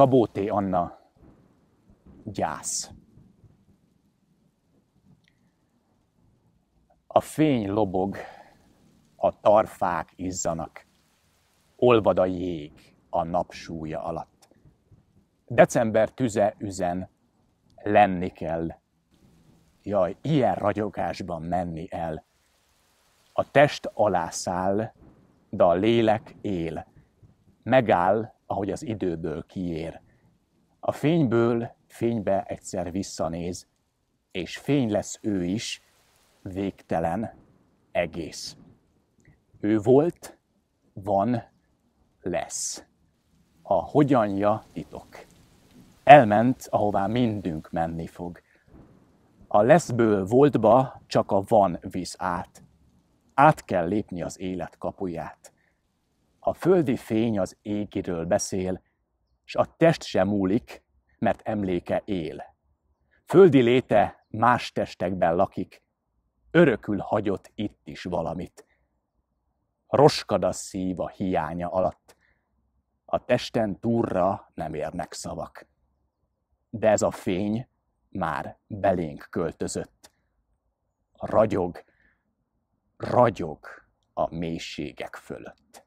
Szabó T. Anna, gyász. A fény lobog, a tarfák izzanak, olvad a jég a napsúlya alatt. December tüze üzen, lenni kell. Jaj, ilyen ragyogásban menni el. A test alászáll, de a lélek él. Megáll, ahogy az időből kiér. A fényből fénybe egyszer visszanéz, és fény lesz ő is, végtelen, egész. Ő volt, van, lesz. A hogyanja titok. Elment, ahová mindünk menni fog. A leszből voltba csak a van visz át. Át kell lépni az élet kapuját. A földi fény az égiről beszél, s a test sem múlik, mert emléke él. Földi léte más testekben lakik, örökül hagyott itt is valamit. Roskad a szív a hiánya alatt, a testen túrra nem érnek szavak. De ez a fény már belénk költözött. Ragyog, ragyog a mélységek fölött.